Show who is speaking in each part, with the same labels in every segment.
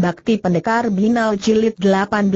Speaker 1: Bakti Pendekar Binal Jilid 18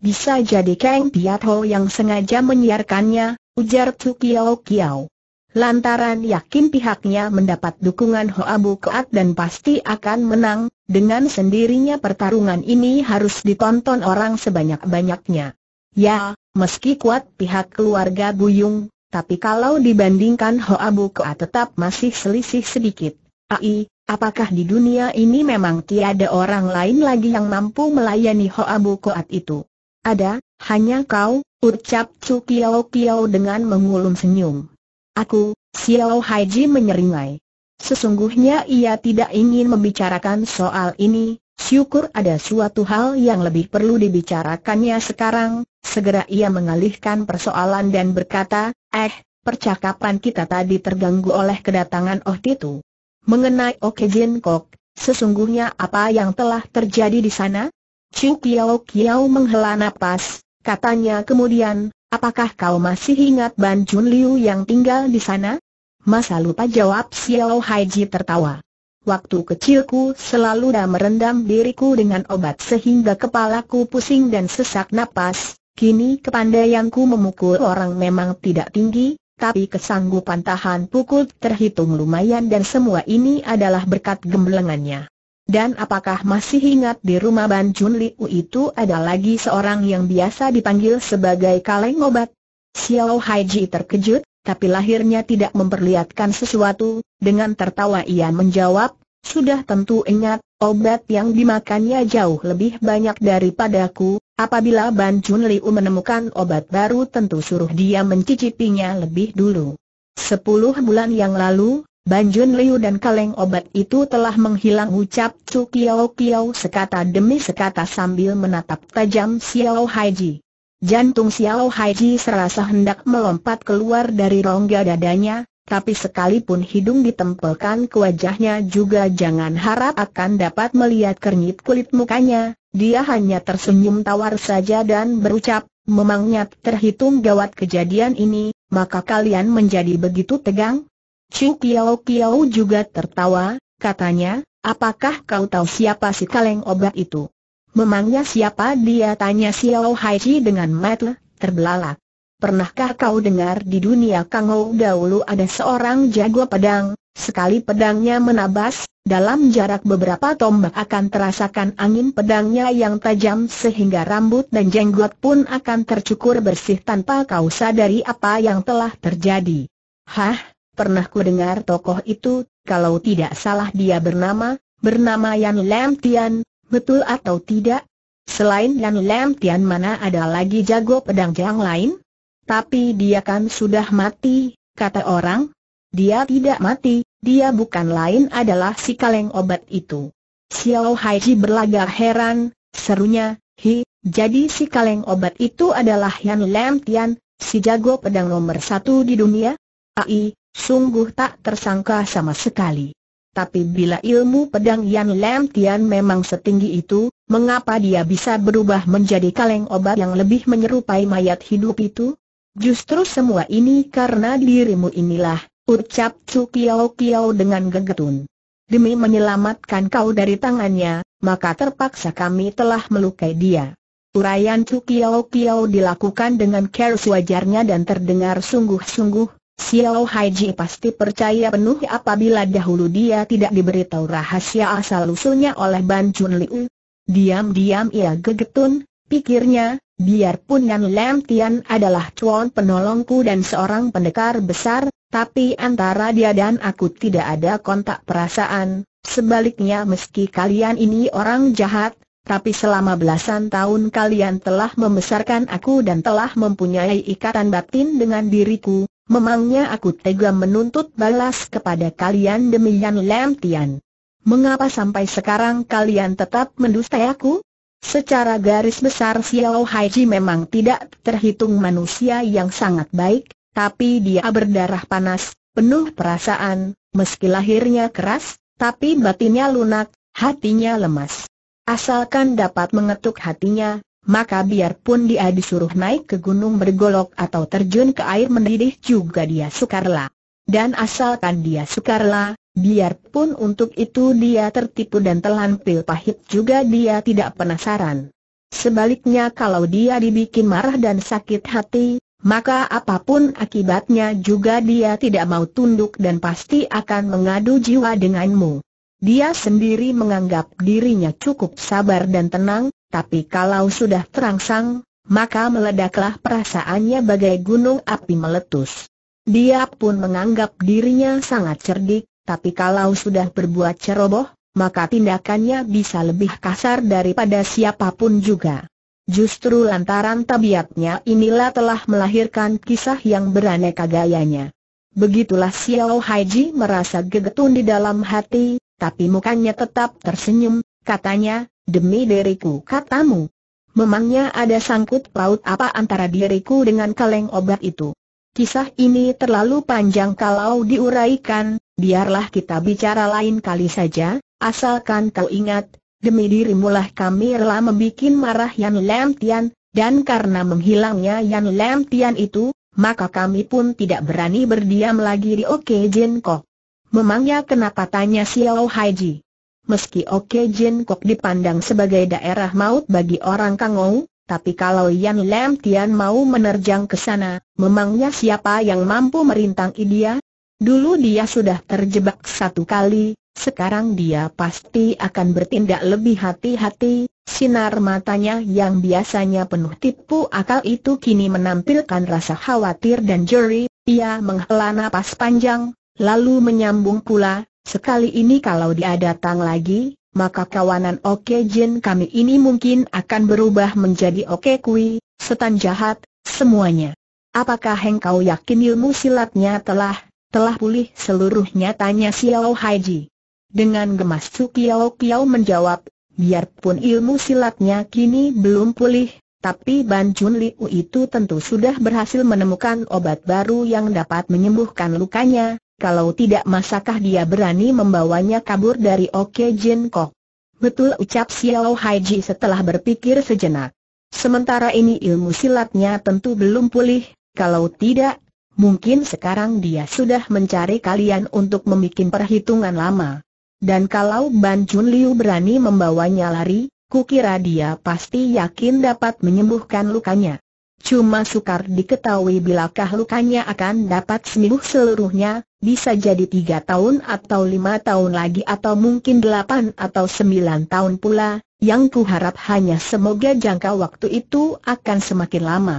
Speaker 1: Bisa jadi Kang Piat Ho yang sengaja menyiarkannya, ujar Tu Kiao Kiao. Lantaran yakin pihaknya mendapat dukungan Ho Abu Keat dan pasti akan menang, dengan sendirinya pertarungan ini harus ditonton orang sebanyak-banyaknya. Ya, meski kuat pihak keluarga Buyung, tapi kalau dibandingkan Ho Abu Keat tetap masih selisih sedikit. Ai, Apakah di dunia ini memang tiada orang lain lagi yang mampu melayani Hoabu Koat itu? Ada, hanya kau, ucap Chu Kiao Kiao dengan mengulum senyum. Aku, Xiao Haiji menyeringai. Sesungguhnya ia tidak ingin membicarakan soal ini, syukur ada suatu hal yang lebih perlu dibicarakannya sekarang, segera ia mengalihkan persoalan dan berkata, eh, percakapan kita tadi terganggu oleh kedatangan Oh Titu. Mengenai Oke Jin Kok, sesungguhnya apa yang telah terjadi di sana? Chu Kiao Kiao menghela napas, katanya kemudian, apakah kau masih ingat Ban Jun Liu yang tinggal di sana? Masa lupa jawab Xiao Ji tertawa. Waktu kecilku selalu dah merendam diriku dengan obat sehingga kepalaku pusing dan sesak napas, kini kepandaianku memukul orang memang tidak tinggi, tapi kesanggupan tahan pukul terhitung lumayan dan semua ini adalah berkat gemblengannya. Dan apakah masih ingat di rumah Ban Jun Liu itu ada lagi seorang yang biasa dipanggil sebagai kaleng obat? Xiao Haiji terkejut, tapi lahirnya tidak memperlihatkan sesuatu, dengan tertawa ia menjawab, sudah tentu ingat, obat yang dimakannya jauh lebih banyak daripadaku, Apabila Ban Chun Liu menemukan obat baru tentu suruh dia mencicipinya lebih dulu. Sepuluh bulan yang lalu, Ban Chun Liu dan kaleng obat itu telah menghilang ucap Chu Kiao Kiao sekata demi sekata sambil menatap tajam Xiao Haiji. Jantung Xiao Haiji serasa hendak melompat keluar dari rongga dadanya, tapi sekalipun hidung ditempelkan ke wajahnya juga jangan harap akan dapat melihat kernyit kulit mukanya, dia hanya tersenyum tawar saja dan berucap, memangnya terhitung gawat kejadian ini, maka kalian menjadi begitu tegang? Chu Kiao Kiao juga tertawa, katanya, apakah kau tahu siapa si kaleng obat itu? Memangnya siapa dia tanya Xiao Haiji dengan metel, terbelalak. Pernahkah kau dengar di dunia Kangou dahulu ada seorang jago pedang, Sekali pedangnya menabas, dalam jarak beberapa tombak akan terasakan angin pedangnya yang tajam sehingga rambut dan jenggot pun akan tercukur bersih tanpa kau sadari apa yang telah terjadi. Hah, pernah ku dengar tokoh itu, kalau tidak salah dia bernama, bernama Yan Lam Tian, betul atau tidak? Selain Yan Lam Tian mana ada lagi jago pedang yang lain? Tapi dia kan sudah mati, kata orang, dia tidak mati, dia bukan lain adalah si kaleng obat itu. Xiao Haiji berlagak heran, serunya, hi, jadi si kaleng obat itu adalah Yan Lam Tian, si jago pedang nomor satu di dunia? Ai, sungguh tak tersangka sama sekali. Tapi bila ilmu pedang Yan Lam Tian memang setinggi itu, mengapa dia bisa berubah menjadi kaleng obat yang lebih menyerupai mayat hidup itu? Justru semua ini karena dirimu inilah, Ucap Chu Piao Piao dengan gegetun. Demi menyelamatkan kau dari tangannya, maka terpaksa kami telah melukai dia. Urayan Chu Piao Piao dilakukan dengan care sewajarnya dan terdengar sungguh-sungguh, Xiao Haiji pasti percaya penuh apabila dahulu dia tidak diberitahu rahasia asal-usulnya oleh Ban Chun Liu. Diam-diam ia gegetun, pikirnya, biarpun Nan Lam Tian adalah cuan penolongku dan seorang pendekar besar, tapi antara dia dan aku tidak ada kontak perasaan, sebaliknya meski kalian ini orang jahat, tapi selama belasan tahun kalian telah membesarkan aku dan telah mempunyai ikatan batin dengan diriku, memangnya aku tega menuntut balas kepada kalian demi Yan Lam Tian. Mengapa sampai sekarang kalian tetap mendustai aku? Secara garis besar Xiao Haiji memang tidak terhitung manusia yang sangat baik, tapi dia berdarah panas, penuh perasaan, meski lahirnya keras, tapi batinnya lunak, hatinya lemas. Asalkan dapat mengetuk hatinya, maka biarpun dia disuruh naik ke gunung bergolok atau terjun ke air mendidih juga dia sukarlah. Dan asalkan dia sukarlah, biarpun untuk itu dia tertipu dan telan pil pahit juga dia tidak penasaran. Sebaliknya kalau dia dibikin marah dan sakit hati, maka apapun akibatnya juga dia tidak mau tunduk dan pasti akan mengadu jiwa denganmu. Dia sendiri menganggap dirinya cukup sabar dan tenang, tapi kalau sudah terangsang, maka meledaklah perasaannya bagai gunung api meletus. Dia pun menganggap dirinya sangat cerdik, tapi kalau sudah berbuat ceroboh, maka tindakannya bisa lebih kasar daripada siapapun juga. Justru lantaran tabiatnya inilah telah melahirkan kisah yang beraneka gayanya. Begitulah Xiao Haiji merasa gegetun di dalam hati, tapi mukanya tetap tersenyum, katanya, demi diriku katamu. Memangnya ada sangkut paut apa antara diriku dengan kaleng obat itu? Kisah ini terlalu panjang kalau diuraikan, biarlah kita bicara lain kali saja, asalkan kau ingat, Demi dirimulah kami rela membuat marah Yan Lam Tian, dan karena menghilangnya Yan Lam Tian itu, maka kami pun tidak berani berdiam lagi di Oke Jin Kok. Memangnya kenapa tanya Xiao Haiji? Meski Oke Jin Kok dipandang sebagai daerah maut bagi orang Kangou, tapi kalau Yan Lam Tian mau menerjang ke sana, memangnya siapa yang mampu merintangi dia? Dulu dia sudah terjebak satu kali, sekarang dia pasti akan bertindak lebih hati-hati, sinar matanya yang biasanya penuh tipu akal itu kini menampilkan rasa khawatir dan jeri, ia menghela napas panjang, lalu menyambung pula, sekali ini kalau dia datang lagi, maka kawanan Oke Jin kami ini mungkin akan berubah menjadi Oke Kui, setan jahat, semuanya. Apakah engkau yakin ilmu silatnya telah, telah pulih seluruhnya tanya Xiao Haiji. Dengan gemas Su Kiao Kiao menjawab, biarpun ilmu silatnya kini belum pulih, tapi Ban Chun Liu itu tentu sudah berhasil menemukan obat baru yang dapat menyembuhkan lukanya, kalau tidak masakah dia berani membawanya kabur dari Oke Jin Kok. Betul ucap Xiao Haiji setelah berpikir sejenak. Sementara ini ilmu silatnya tentu belum pulih, kalau tidak, mungkin sekarang dia sudah mencari kalian untuk membuat perhitungan lama. Dan kalau Ban Chun Liu berani membawanya lari, kukira dia pasti yakin dapat menyembuhkan lukanya. Cuma sukar diketahui bilakah lukanya akan dapat sembuh seluruhnya, bisa jadi tiga tahun atau lima tahun lagi atau mungkin delapan atau sembilan tahun pula, yang kuharap hanya semoga jangka waktu itu akan semakin lama.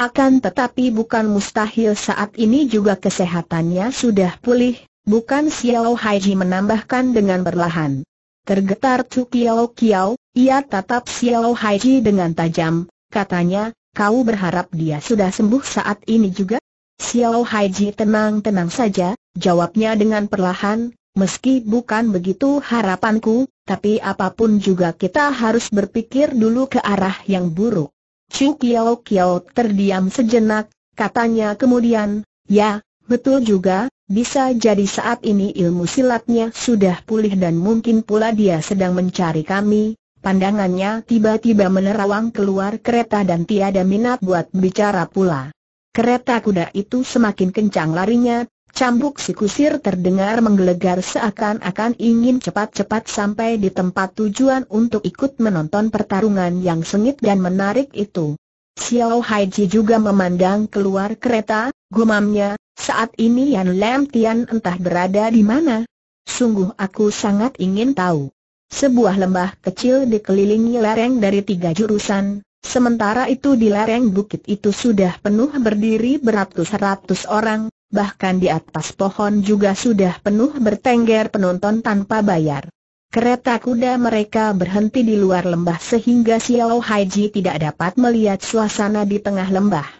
Speaker 1: Akan tetapi bukan mustahil saat ini juga kesehatannya sudah pulih, Bukan Xiao Haiji menambahkan dengan perlahan. Tergetar Chu Kiao Kiao, ia tatap Xiao Haiji dengan tajam, katanya, kau berharap dia sudah sembuh saat ini juga? Xiao Haiji tenang-tenang saja, jawabnya dengan perlahan, meski bukan begitu harapanku, tapi apapun juga kita harus berpikir dulu ke arah yang buruk. Chu Kiao Kiao terdiam sejenak, katanya kemudian, ya, Betul juga, bisa jadi saat ini ilmu silatnya sudah pulih dan mungkin pula dia sedang mencari kami. Pandangannya tiba-tiba menerawang keluar kereta dan tiada minat buat bicara pula. Kereta kuda itu semakin kencang larinya, cambuk si kusir terdengar menggelegar seakan-akan ingin cepat-cepat sampai di tempat tujuan untuk ikut menonton pertarungan yang sengit dan menarik itu. Xiao Haiji juga memandang keluar kereta, gumamnya, saat ini Yan Lam Tian entah berada di mana. Sungguh aku sangat ingin tahu. Sebuah lembah kecil dikelilingi lereng dari tiga jurusan, sementara itu di lereng bukit itu sudah penuh berdiri beratus-ratus orang, bahkan di atas pohon juga sudah penuh bertengger penonton tanpa bayar. Kereta kuda mereka berhenti di luar lembah sehingga Xiao Haiji tidak dapat melihat suasana di tengah lembah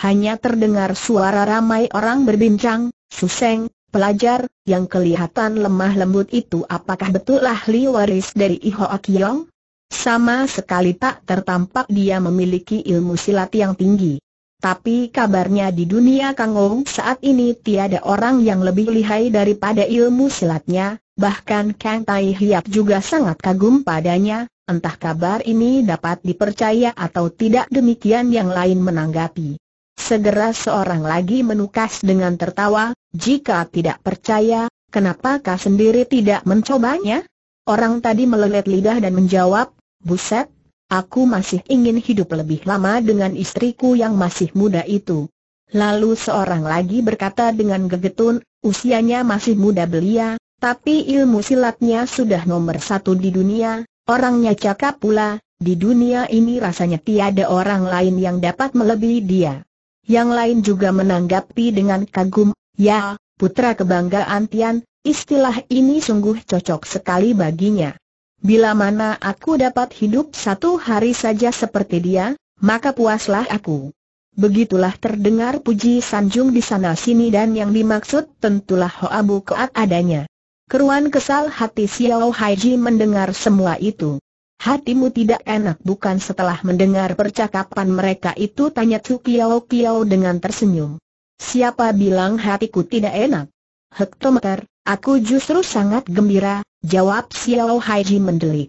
Speaker 1: hanya terdengar suara ramai orang berbincang, Suseng, pelajar, yang kelihatan lemah lembut itu apakah betul ahli waris dari Iho Akyong? Sama sekali tak tertampak dia memiliki ilmu silat yang tinggi. Tapi kabarnya di dunia Kangong saat ini tiada orang yang lebih lihai daripada ilmu silatnya, bahkan Kang Tai Hiap juga sangat kagum padanya, entah kabar ini dapat dipercaya atau tidak demikian yang lain menanggapi. Segera seorang lagi menukas dengan tertawa, jika tidak percaya, kenapa kenapakah sendiri tidak mencobanya? Orang tadi melelet lidah dan menjawab, buset, aku masih ingin hidup lebih lama dengan istriku yang masih muda itu. Lalu seorang lagi berkata dengan gegetun, usianya masih muda belia, tapi ilmu silatnya sudah nomor satu di dunia, orangnya cakap pula, di dunia ini rasanya tiada orang lain yang dapat melebihi dia. Yang lain juga menanggapi dengan kagum, ya, putra kebanggaan Tian, istilah ini sungguh cocok sekali baginya. Bila mana aku dapat hidup satu hari saja seperti dia, maka puaslah aku. Begitulah terdengar puji Sanjung di sana-sini dan yang dimaksud tentulah Hoa Koat adanya. Keruan kesal hati Xiao Haiji mendengar semua itu. Hatimu tidak enak bukan setelah mendengar percakapan mereka itu tanya Chu Kiao Kiao dengan tersenyum. Siapa bilang hatiku tidak enak? Hektometer, aku justru sangat gembira, jawab Xiao Haiji mendelik.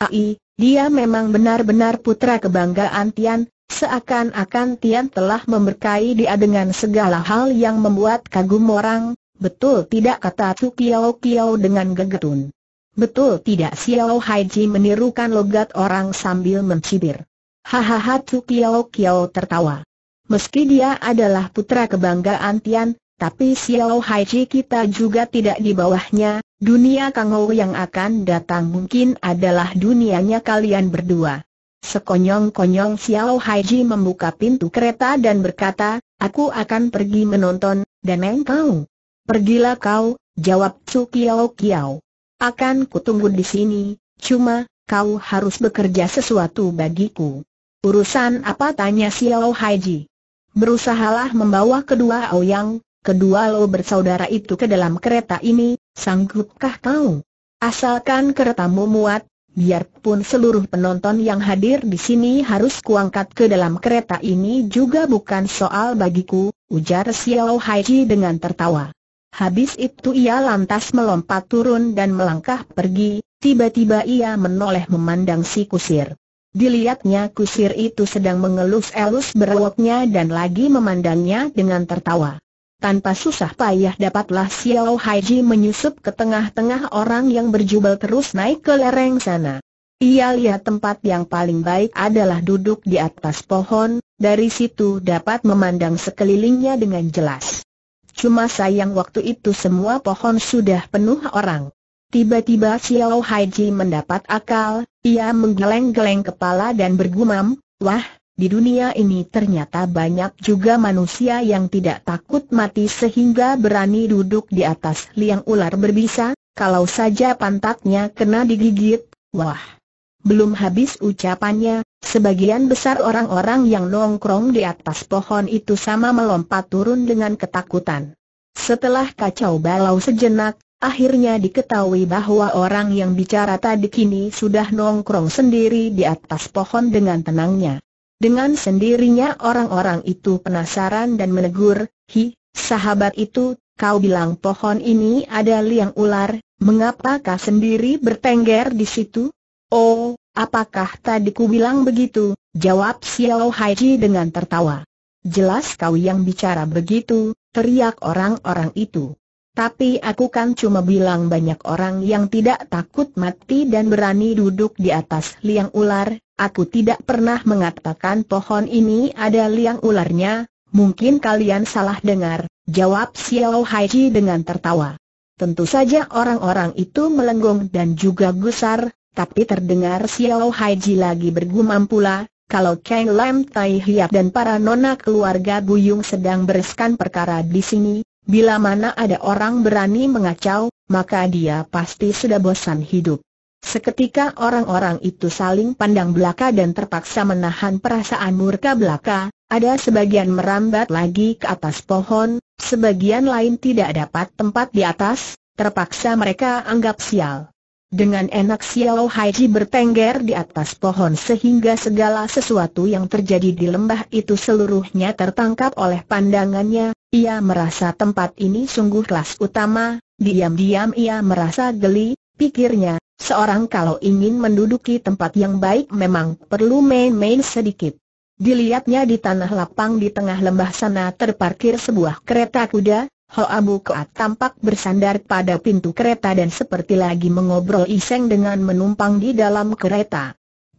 Speaker 1: Ai, dia memang benar-benar putra kebanggaan Tian, seakan-akan Tian telah memberkai dia dengan segala hal yang membuat kagum orang, betul tidak kata Chu Kiao Kiao dengan gegetun. Betul tidak Xiao Haiji menirukan logat orang sambil mencibir. Hahaha Tu Kiao Kiao tertawa. Meski dia adalah putra kebanggaan Tian, tapi Xiao Haiji kita juga tidak di bawahnya, dunia Kang Hou yang akan datang mungkin adalah dunianya kalian berdua. Sekonyong-konyong Xiao Haiji membuka pintu kereta dan berkata, aku akan pergi menonton, dan engkau. Pergilah kau, jawab Tu Kiao Kiao. Akan kutunggu di sini, cuma, kau harus bekerja sesuatu bagiku. Urusan apa tanya Xiao Haiji. Berusahalah membawa kedua Yang, kedua lo bersaudara itu ke dalam kereta ini, sanggupkah kau? Asalkan keretamu muat, biarpun seluruh penonton yang hadir di sini harus kuangkat ke dalam kereta ini juga bukan soal bagiku, ujar Xiao Haiji dengan tertawa. Habis itu ia lantas melompat turun dan melangkah pergi, tiba-tiba ia menoleh memandang si kusir. Dilihatnya kusir itu sedang mengelus-elus berwoknya dan lagi memandangnya dengan tertawa. Tanpa susah payah dapatlah Xiao Haiji menyusup ke tengah-tengah orang yang berjubel terus naik ke lereng sana. Ia lihat tempat yang paling baik adalah duduk di atas pohon, dari situ dapat memandang sekelilingnya dengan jelas cuma sayang waktu itu semua pohon sudah penuh orang. Tiba-tiba Xiao Haiji mendapat akal, ia menggeleng-geleng kepala dan bergumam, Wah, di dunia ini ternyata banyak juga manusia yang tidak takut mati sehingga berani duduk di atas liang ular berbisa, kalau saja pantatnya kena digigit, wah. Belum habis ucapannya, sebagian besar orang-orang yang nongkrong di atas pohon itu sama melompat turun dengan ketakutan. Setelah kacau balau sejenak, akhirnya diketahui bahwa orang yang bicara tadi kini sudah nongkrong sendiri di atas pohon dengan tenangnya. Dengan sendirinya orang-orang itu penasaran dan menegur, Hi, sahabat itu, kau bilang pohon ini ada liang ular, mengapakah sendiri bertengger di situ? Oh, apakah tadi ku bilang begitu? Jawab Xiao Haiji dengan tertawa. Jelas kau yang bicara begitu, teriak orang-orang itu. Tapi aku kan cuma bilang banyak orang yang tidak takut mati dan berani duduk di atas liang ular, aku tidak pernah mengatakan pohon ini ada liang ularnya, mungkin kalian salah dengar, jawab Xiao Haiji dengan tertawa. Tentu saja orang-orang itu melenggong dan juga gusar, tapi terdengar Xiao Haiji lagi bergumam pula, kalau Kang Lam Tai Hiap dan para nona keluarga Buyung sedang bereskan perkara di sini, bila mana ada orang berani mengacau, maka dia pasti sudah bosan hidup. Seketika orang-orang itu saling pandang belaka dan terpaksa menahan perasaan murka belaka, ada sebagian merambat lagi ke atas pohon, sebagian lain tidak dapat tempat di atas, terpaksa mereka anggap sial. Dengan enak Xiao Haiji bertengger di atas pohon sehingga segala sesuatu yang terjadi di lembah itu seluruhnya tertangkap oleh pandangannya, ia merasa tempat ini sungguh kelas utama, diam-diam ia merasa geli, pikirnya, seorang kalau ingin menduduki tempat yang baik memang perlu main-main sedikit. Dilihatnya di tanah lapang di tengah lembah sana terparkir sebuah kereta kuda, Hoa Keat tampak bersandar pada pintu kereta dan seperti lagi mengobrol iseng dengan menumpang di dalam kereta.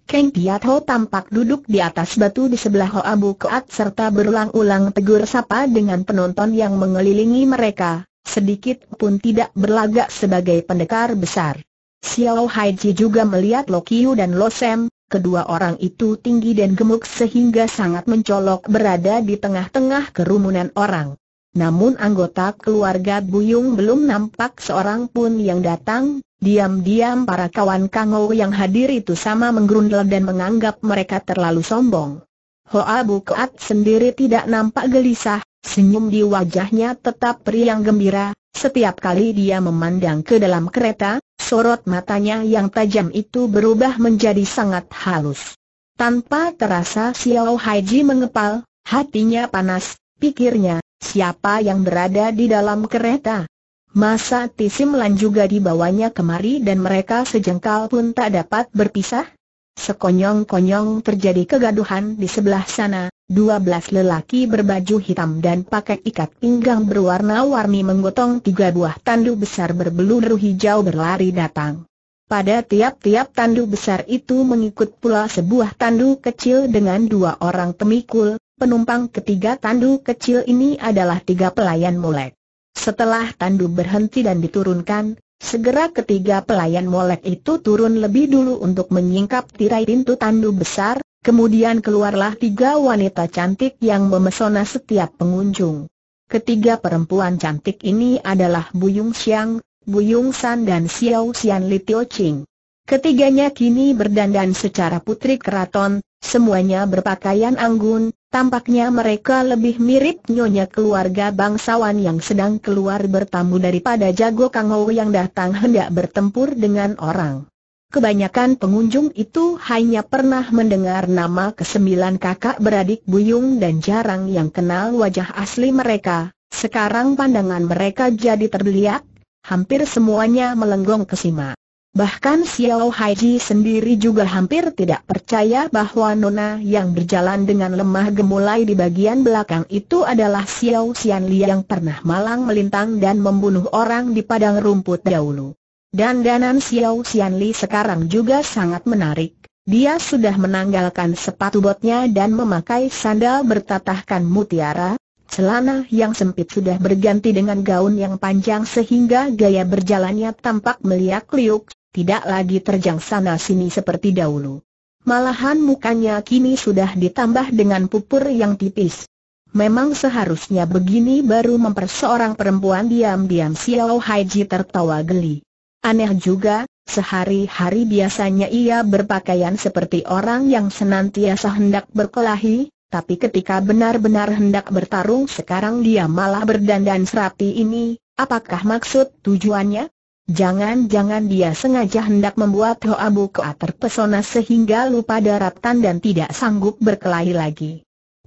Speaker 1: Kang Piat Ho tampak duduk di atas batu di sebelah Hoa Keat serta berulang-ulang tegur sapa dengan penonton yang mengelilingi mereka, sedikit pun tidak berlagak sebagai pendekar besar. Xiao Haiji juga melihat Lo Kiu dan Lo Sem, Kedua orang itu tinggi dan gemuk sehingga sangat mencolok berada di tengah-tengah kerumunan orang. Namun anggota keluarga Buyung belum nampak seorang pun yang datang, diam-diam para kawan Kangou yang hadir itu sama menggerundel dan menganggap mereka terlalu sombong. Hoa Bukat sendiri tidak nampak gelisah, senyum di wajahnya tetap periang gembira, setiap kali dia memandang ke dalam kereta, sorot matanya yang tajam itu berubah menjadi sangat halus. Tanpa terasa Xiao Haiji mengepal, hatinya panas, pikirnya, Siapa yang berada di dalam kereta? Masa Tisimlan juga dibawanya kemari dan mereka sejengkal pun tak dapat berpisah? Sekonyong-konyong terjadi kegaduhan di sebelah sana, dua belas lelaki berbaju hitam dan pakai ikat pinggang berwarna-warni menggotong tiga buah tandu besar berbeluru hijau berlari datang. Pada tiap-tiap tandu besar itu mengikut pula sebuah tandu kecil dengan dua orang pemikul, Penumpang ketiga tandu kecil ini adalah tiga pelayan molek. Setelah tandu berhenti dan diturunkan, segera ketiga pelayan molek itu turun lebih dulu untuk menyingkap tirai pintu tandu besar, kemudian keluarlah tiga wanita cantik yang memesona setiap pengunjung. Ketiga perempuan cantik ini adalah Buyung Xiang, Buyung San dan Xiao Xian Li Tio Ching. Ketiganya kini berdandan secara putri keraton, semuanya berpakaian anggun, Tampaknya mereka lebih mirip nyonya keluarga bangsawan yang sedang keluar bertamu daripada jago kangau yang datang hendak bertempur dengan orang. Kebanyakan pengunjung itu hanya pernah mendengar nama kesembilan kakak beradik Buyung dan jarang yang kenal wajah asli mereka. Sekarang pandangan mereka jadi terbeliak, hampir semuanya melenggong ke Sima. Bahkan Xiao Haiji sendiri juga hampir tidak percaya bahwa nona yang berjalan dengan lemah gemulai di bagian belakang itu adalah Xiao Xianli yang pernah malang melintang dan membunuh orang di padang rumput dahulu. Dan danan Xiao Xianli sekarang juga sangat menarik. Dia sudah menanggalkan sepatu botnya dan memakai sandal bertatahkan mutiara, Celana yang sempit sudah berganti dengan gaun yang panjang sehingga gaya berjalannya tampak meliak-liuk, tidak lagi terjang sana sini seperti dahulu. Malahan mukanya kini sudah ditambah dengan pupur yang tipis. Memang seharusnya begini baru memperseorang perempuan diam-diam Xiao Haiji tertawa geli. Aneh juga, sehari-hari biasanya ia berpakaian seperti orang yang senantiasa hendak berkelahi, tapi ketika benar-benar hendak bertarung sekarang dia malah berdandan serapi ini, apakah maksud tujuannya? Jangan-jangan dia sengaja hendak membuat Hoa Bukoa terpesona sehingga lupa daratan dan tidak sanggup berkelahi lagi.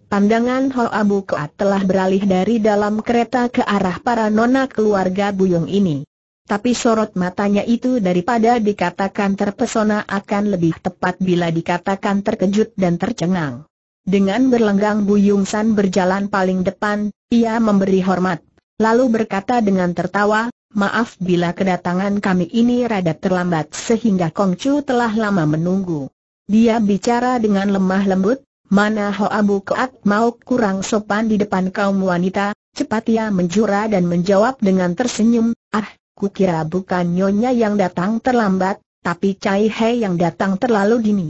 Speaker 1: Pandangan Hoa Bukoa telah beralih dari dalam kereta ke arah para nona keluarga Buyung ini. Tapi sorot matanya itu daripada dikatakan terpesona akan lebih tepat bila dikatakan terkejut dan tercengang. Dengan berlenggang Buyung San berjalan paling depan, ia memberi hormat, lalu berkata dengan tertawa, Maaf bila kedatangan kami ini rada terlambat sehingga Kongcu telah lama menunggu. Dia bicara dengan lemah lembut, mana Hoa keat mau kurang sopan di depan kaum wanita, cepat ia menjura dan menjawab dengan tersenyum, ah, kukira bukan Nyonya yang datang terlambat, tapi Cai He yang datang terlalu dini.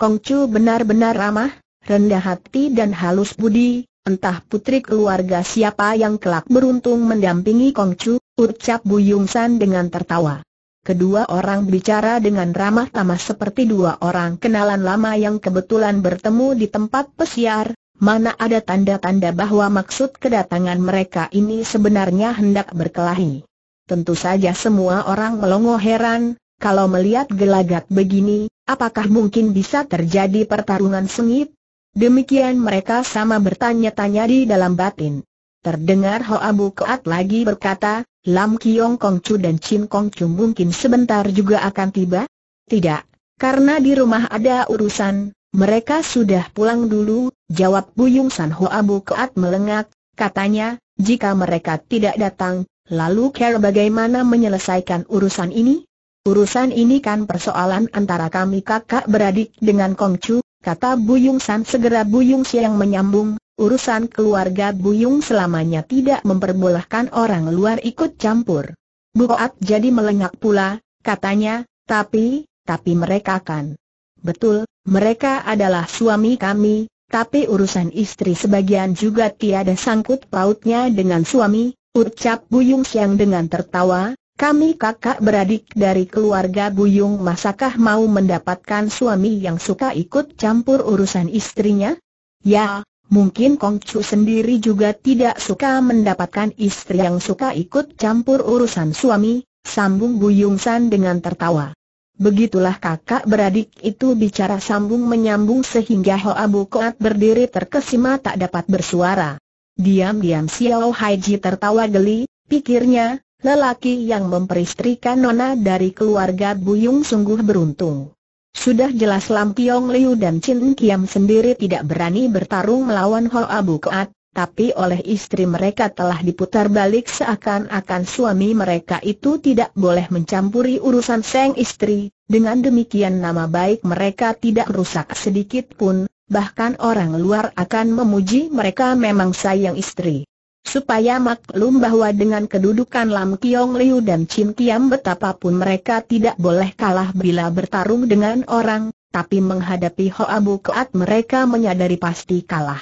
Speaker 1: Kongcu benar-benar ramah, rendah hati dan halus budi, entah putri keluarga siapa yang kelak beruntung mendampingi Kong Chu, ucap Bu Yung San dengan tertawa. Kedua orang bicara dengan ramah tamah seperti dua orang kenalan lama yang kebetulan bertemu di tempat pesiar, mana ada tanda-tanda bahwa maksud kedatangan mereka ini sebenarnya hendak berkelahi. Tentu saja semua orang melongo heran, kalau melihat gelagat begini, apakah mungkin bisa terjadi pertarungan sengit? Demikian mereka sama bertanya-tanya di dalam batin. Terdengar Hoa Bu Keat lagi berkata, Lam Kiong Kong Chu dan Chin Kong Chu mungkin sebentar juga akan tiba? Tidak, karena di rumah ada urusan, mereka sudah pulang dulu, jawab Buyung San Hoa Bu Keat melengak, katanya, jika mereka tidak datang, lalu Care bagaimana menyelesaikan urusan ini? Urusan ini kan persoalan antara kami kakak beradik dengan Kongcu, kata Buyung San segera Buyung Siang menyambung, urusan keluarga Buyung selamanya tidak memperbolehkan orang luar ikut campur. Buat jadi melengak pula, katanya, tapi, tapi mereka kan. Betul, mereka adalah suami kami, tapi urusan istri sebagian juga tiada sangkut pautnya dengan suami, ucap Buyung Siang dengan tertawa, kami kakak beradik dari keluarga Buyung masakah mau mendapatkan suami yang suka ikut campur urusan istrinya? Ya, mungkin Kongcu sendiri juga tidak suka mendapatkan istri yang suka ikut campur urusan suami, sambung Buyung San dengan tertawa. Begitulah kakak beradik itu bicara sambung menyambung sehingga Hoa Bukoat berdiri terkesima tak dapat bersuara. Diam-diam Xiao Haiji tertawa geli, pikirnya, Lelaki yang memperistrikan Nona dari keluarga Buyung sungguh beruntung. Sudah jelas Lam Piong Liu dan Chin Kiam sendiri tidak berani bertarung melawan Abu Bukoat, tapi oleh istri mereka telah diputar balik seakan-akan suami mereka itu tidak boleh mencampuri urusan sang istri, dengan demikian nama baik mereka tidak rusak sedikit pun, bahkan orang luar akan memuji mereka memang sayang istri supaya maklum bahwa dengan kedudukan Lam Kiong Liu dan Chin Kiam betapapun mereka tidak boleh kalah bila bertarung dengan orang, tapi menghadapi Hoa Keat mereka menyadari pasti kalah.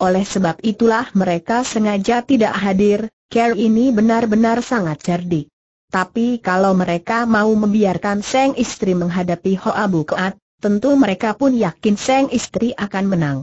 Speaker 1: Oleh sebab itulah mereka sengaja tidak hadir, Care ini benar-benar sangat cerdik. Tapi kalau mereka mau membiarkan Seng istri menghadapi Hoa Keat, tentu mereka pun yakin Seng istri akan menang.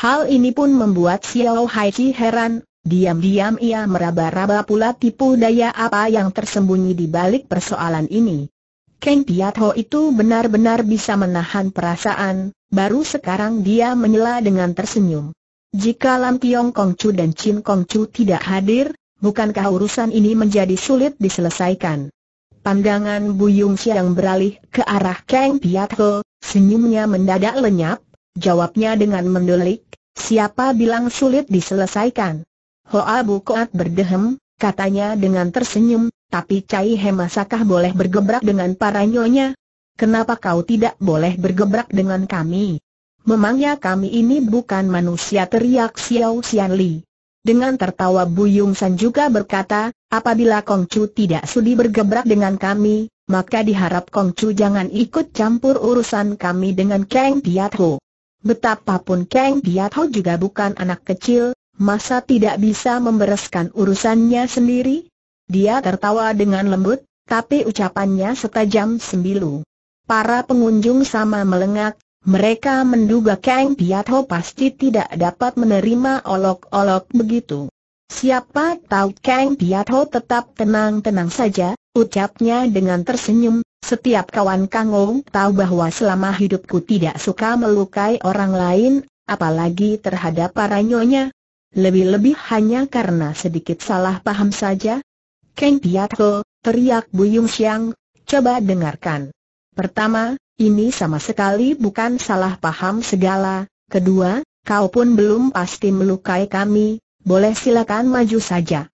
Speaker 1: Hal ini pun membuat Xiao Hai Chi heran, Diam-diam ia meraba-raba pula tipu daya apa yang tersembunyi di balik persoalan ini. Kang Piat Ho itu benar-benar bisa menahan perasaan, baru sekarang dia menyela dengan tersenyum. Jika Lam Tiong Kong Chu dan Chin Kong Chu tidak hadir, bukankah urusan ini menjadi sulit diselesaikan? Pandangan Bu Yung Siang beralih ke arah Kang Piat Ho, senyumnya mendadak lenyap, jawabnya dengan mendelik, siapa bilang sulit diselesaikan? Hoa Bukoat berdehem, katanya dengan tersenyum, tapi Cai masakah boleh bergebrak dengan para nyonya? Kenapa kau tidak boleh bergebrak dengan kami? Memangnya kami ini bukan manusia teriak Xiao Xian Li. Dengan tertawa Buyung San juga berkata, apabila Kong Chu tidak sudi bergebrak dengan kami, maka diharap Kong Chu jangan ikut campur urusan kami dengan Kang Ho. Betapapun Kang Ho juga bukan anak kecil, masa tidak bisa membereskan urusannya sendiri? Dia tertawa dengan lembut, tapi ucapannya setajam sembilu. Para pengunjung sama melengak, mereka menduga Kang Piat pasti tidak dapat menerima olok-olok begitu. Siapa tahu Kang Piat tetap tenang-tenang saja, ucapnya dengan tersenyum, setiap kawan Kang Ong tahu bahwa selama hidupku tidak suka melukai orang lain, apalagi terhadap para nyonya, lebih-lebih hanya karena sedikit salah paham saja. Kang Piatko, teriak Buyung Siang, coba dengarkan. Pertama, ini sama sekali bukan salah paham segala. Kedua, kau pun belum pasti melukai kami, boleh silakan maju saja.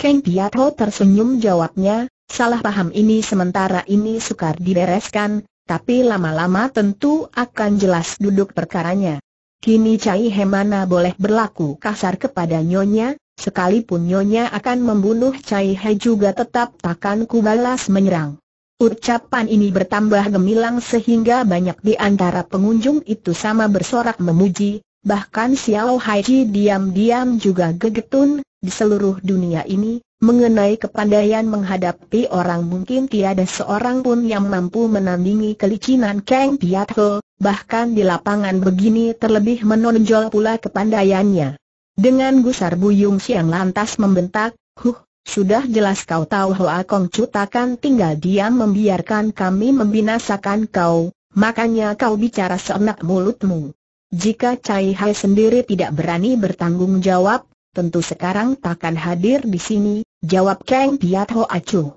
Speaker 1: Kang Piatko tersenyum jawabnya, salah paham ini sementara ini sukar dibereskan, tapi lama-lama tentu akan jelas duduk perkaranya. Kini Cai He mana boleh berlaku kasar kepada Nyonya, sekalipun Nyonya akan membunuh Cai He juga tetap takkan kubalas menyerang. Ucapan ini bertambah gemilang sehingga banyak di antara pengunjung itu sama bersorak memuji, bahkan Xiao Haiji diam-diam juga gegetun, di seluruh dunia ini, mengenai kepandaian menghadapi orang mungkin tiada seorang pun yang mampu menandingi kelicinan Kang Piat Ho, bahkan di lapangan begini terlebih menonjol pula kepandaiannya. Dengan gusar Buyung Siang lantas membentak, Huh, sudah jelas kau tahu Hoa Kong takkan tinggal diam membiarkan kami membinasakan kau, makanya kau bicara seenak mulutmu. Jika Cai Hai sendiri tidak berani bertanggung jawab, tentu sekarang takkan hadir di sini, jawab Kang Piat Hoa Chu.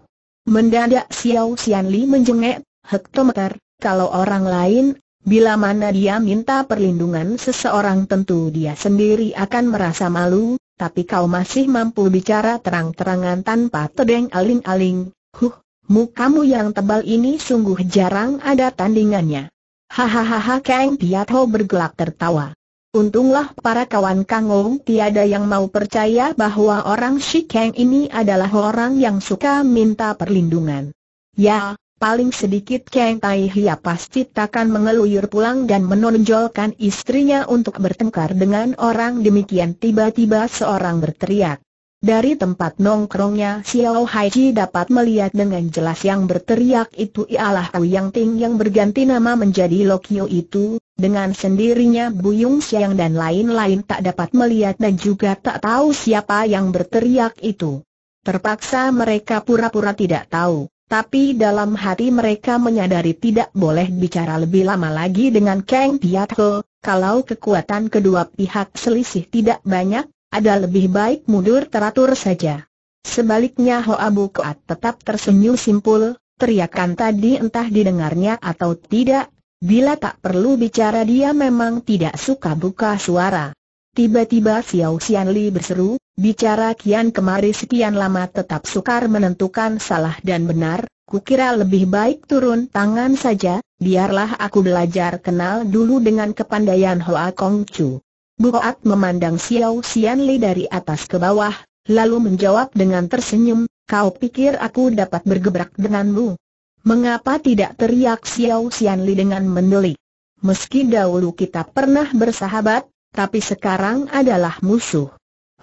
Speaker 1: Mendadak Xiao Xianli menjengek, hektometer, kalau orang lain, Bila mana dia minta perlindungan seseorang tentu dia sendiri akan merasa malu, tapi kau masih mampu bicara terang-terangan tanpa tedeng aling-aling, huh, mukamu yang tebal ini sungguh jarang ada tandingannya. Hahaha Kang Tiatho bergelak tertawa. Untunglah para kawan Kang Ong tiada yang mau percaya bahwa orang Shikeng Kang ini adalah orang yang suka minta perlindungan. Ya, paling sedikit Kang Tai Hia pasti takkan mengeluyur pulang dan menonjolkan istrinya untuk bertengkar dengan orang demikian tiba-tiba seorang berteriak. Dari tempat nongkrongnya Xiao Ji dapat melihat dengan jelas yang berteriak itu ialah Yang Ting yang berganti nama menjadi Lokio itu, dengan sendirinya Buyung Siang dan lain-lain tak dapat melihat dan juga tak tahu siapa yang berteriak itu. Terpaksa mereka pura-pura tidak tahu. Tapi dalam hati mereka menyadari tidak boleh bicara lebih lama lagi dengan Kang Tiatko, kalau kekuatan kedua pihak selisih tidak banyak, ada lebih baik mundur teratur saja. Sebaliknya Hoa Kuat tetap tersenyum simpul, teriakan tadi entah didengarnya atau tidak, bila tak perlu bicara dia memang tidak suka buka suara. Tiba-tiba Xiao Xianli berseru, bicara kian kemari sekian lama tetap sukar menentukan salah dan benar, kukira lebih baik turun tangan saja, biarlah aku belajar kenal dulu dengan kepandaian Hoa Kong Chu. Buat memandang Xiao Xianli dari atas ke bawah, lalu menjawab dengan tersenyum, kau pikir aku dapat bergebrak denganmu? Mengapa tidak teriak Xiao Xianli dengan mendelik? Meski dahulu kita pernah bersahabat, tapi sekarang adalah musuh.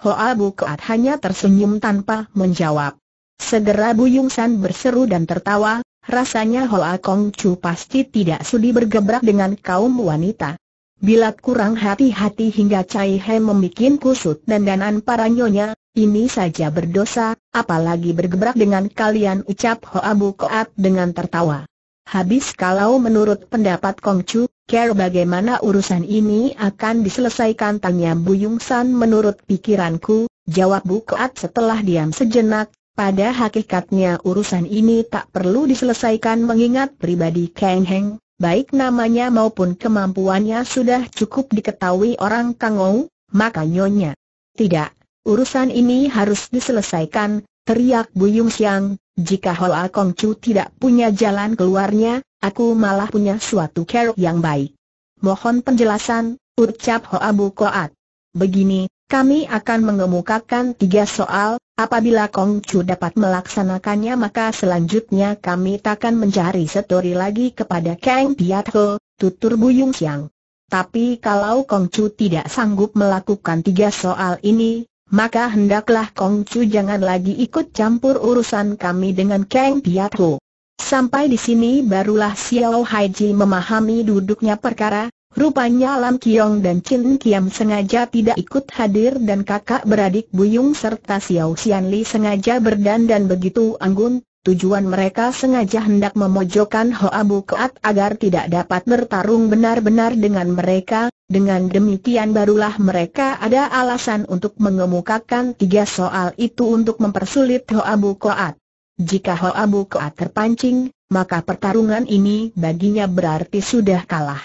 Speaker 1: Hoa Bu Keat hanya tersenyum tanpa menjawab. Segera Bu Yung San berseru dan tertawa, rasanya Hoa Kong Chu pasti tidak sudi bergebrak dengan kaum wanita. Bila kurang hati-hati hingga Cai He membuat kusut dan danan para nyonya, ini saja berdosa, apalagi bergebrak dengan kalian ucap Hoa Bu Koat dengan tertawa. Habis kalau menurut pendapat Kong Chu, Care bagaimana urusan ini akan diselesaikan tanya Buyung San menurut pikiranku, jawab Bu Keat setelah diam sejenak, pada hakikatnya urusan ini tak perlu diselesaikan mengingat pribadi Kang Heng, baik namanya maupun kemampuannya sudah cukup diketahui orang Kang Ou, maka nyonya. Tidak, urusan ini harus diselesaikan, teriak Buyung Siang, jika Hoa Kong Chu tidak punya jalan keluarnya, aku malah punya suatu cara yang baik. Mohon penjelasan, ucap Hoa Bu Koat. Begini, kami akan mengemukakan tiga soal, apabila Kong Chu dapat melaksanakannya maka selanjutnya kami takkan mencari setori lagi kepada Kang Piat Ho, tutur Buyung Siang. Tapi kalau Kong Chu tidak sanggup melakukan tiga soal ini, maka hendaklah Kong Chu jangan lagi ikut campur urusan kami dengan Kang piatu. Sampai di sini barulah Xiao Haiji memahami duduknya perkara, rupanya Lam Kiong dan Chin Kiam sengaja tidak ikut hadir dan kakak beradik Buyung serta Xiao Xianli sengaja berdandan begitu anggun, tujuan mereka sengaja hendak memojokkan Hoa keat agar tidak dapat bertarung benar-benar dengan mereka, dengan demikian barulah mereka ada alasan untuk mengemukakan tiga soal itu untuk mempersulit Hoabu Koat. Jika Hoabu Koat terpancing, maka pertarungan ini baginya berarti sudah kalah.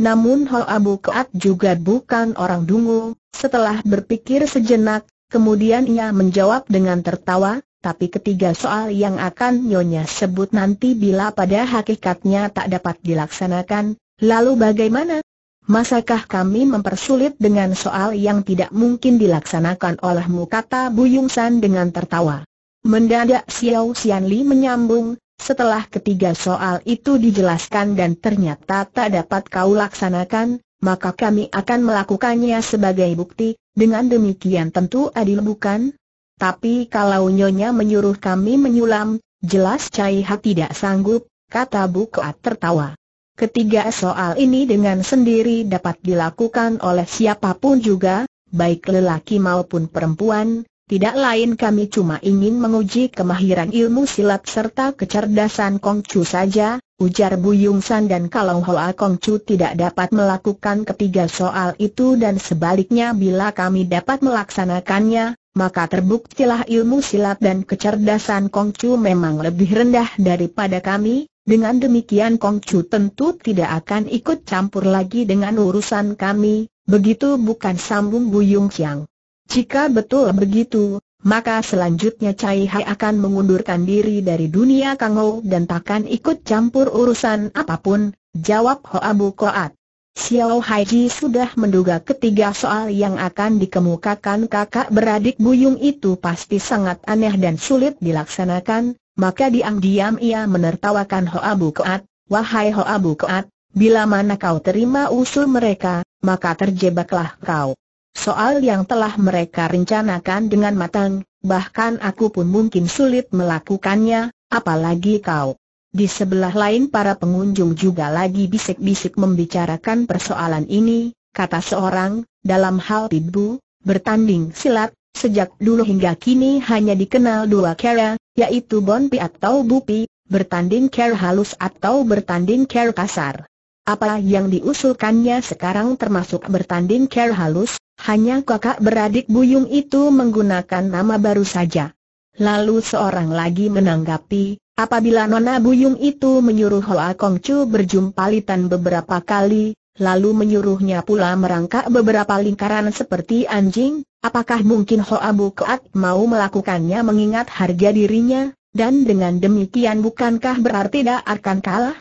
Speaker 1: Namun Hoabu Koat juga bukan orang dungu, setelah berpikir sejenak, kemudian ia menjawab dengan tertawa, tapi ketiga soal yang akan Nyonya sebut nanti bila pada hakikatnya tak dapat dilaksanakan, lalu bagaimana? Masakah kami mempersulit dengan soal yang tidak mungkin dilaksanakan olehmu kata Buyung San dengan tertawa. Mendadak Xiao Xianli menyambung, setelah ketiga soal itu dijelaskan dan ternyata tak dapat kau laksanakan, maka kami akan melakukannya sebagai bukti, dengan demikian tentu adil bukan? Tapi kalau Nyonya menyuruh kami menyulam, jelas Cai Hak tidak sanggup, kata Bu Koat tertawa. Ketiga soal ini dengan sendiri dapat dilakukan oleh siapapun juga, baik lelaki maupun perempuan, tidak lain kami cuma ingin menguji kemahiran ilmu silat serta kecerdasan Kongcu saja, ujar Bu San dan kalau Hoa Kongcu tidak dapat melakukan ketiga soal itu dan sebaliknya bila kami dapat melaksanakannya, maka terbuktilah ilmu silat dan kecerdasan Kongcu memang lebih rendah daripada kami, dengan demikian Kong Chu tentu tidak akan ikut campur lagi dengan urusan kami, begitu bukan sambung Bu Buyung Chiang. Jika betul begitu, maka selanjutnya Cai Hai akan mengundurkan diri dari dunia Kang Ou dan takkan ikut campur urusan apapun, jawab Hoa Bu Koat. Xiao Haiji sudah menduga ketiga soal yang akan dikemukakan kakak beradik Buyung itu pasti sangat aneh dan sulit dilaksanakan, maka diam-diam ia menertawakan Hoabu Keat. wahai Hoabu Keat, bila mana kau terima usul mereka, maka terjebaklah kau. Soal yang telah mereka rencanakan dengan matang, bahkan aku pun mungkin sulit melakukannya, apalagi kau. Di sebelah lain para pengunjung juga lagi bisik-bisik membicarakan persoalan ini, kata seorang, dalam hal ibu, bertanding silat, sejak dulu hingga kini hanya dikenal dua kera, yaitu Bonpi atau Bupi, bertanding care halus atau bertanding care kasar. Apa yang diusulkannya sekarang termasuk bertanding care halus, hanya kakak beradik Buyung itu menggunakan nama baru saja. Lalu seorang lagi menanggapi, apabila Nona Buyung itu menyuruh Hoa Kongcu litan beberapa kali, lalu menyuruhnya pula merangkak beberapa lingkaran seperti anjing, apakah mungkin Ho Abu Keat mau melakukannya mengingat harga dirinya, dan dengan demikian bukankah berarti tidak akan kalah?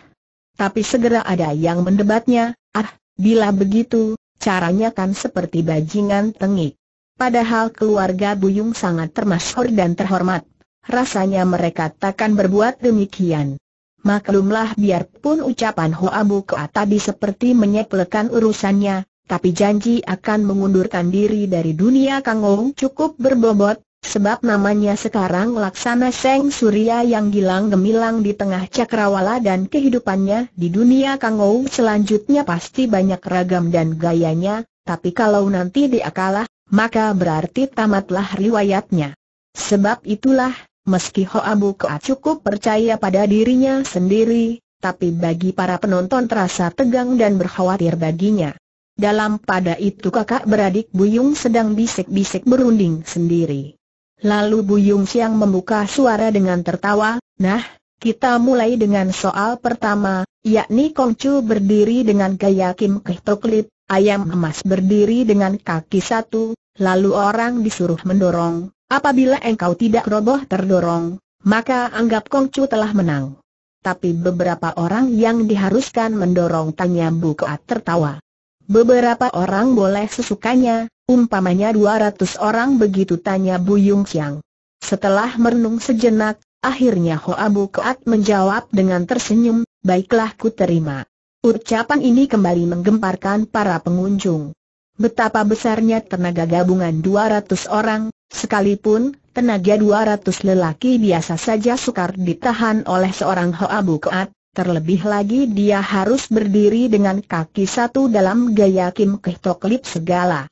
Speaker 1: Tapi segera ada yang mendebatnya, ah, bila begitu, caranya kan seperti bajingan tengik. Padahal keluarga Buyung sangat termasuk dan terhormat. Rasanya mereka takkan berbuat demikian. Maklumlah biarpun ucapan Hoa Buka tadi seperti menyeplekan urusannya, tapi janji akan mengundurkan diri dari dunia Ong cukup berbobot, sebab namanya sekarang Laksana Seng Surya yang gilang gemilang di tengah cakrawala dan kehidupannya di dunia Kangou selanjutnya pasti banyak ragam dan gayanya, tapi kalau nanti dia kalah, maka berarti tamatlah riwayatnya. Sebab itulah, Meski Hoa Buka cukup percaya pada dirinya sendiri, tapi bagi para penonton terasa tegang dan berkhawatir baginya. Dalam pada itu kakak beradik Buyung sedang bisik-bisik berunding sendiri. Lalu Buyung Siang membuka suara dengan tertawa, nah, kita mulai dengan soal pertama, yakni Kongcu berdiri dengan gaya Kim Kehtoklit, ayam emas berdiri dengan kaki satu, lalu orang disuruh mendorong, Apabila engkau tidak roboh terdorong, maka anggap Kongcu telah menang. Tapi beberapa orang yang diharuskan mendorong tanya Koat tertawa. Beberapa orang boleh sesukanya, umpamanya 200 orang begitu tanya Buyung Siang. Setelah merenung sejenak, akhirnya Hoa Koat menjawab dengan tersenyum, baiklah ku terima. Ucapan ini kembali menggemparkan para pengunjung. Betapa besarnya tenaga gabungan 200 orang, Sekalipun, tenaga 200 lelaki biasa saja sukar ditahan oleh seorang Hoabu Keat, terlebih lagi dia harus berdiri dengan kaki satu dalam gaya Kim Kehtoklip segala.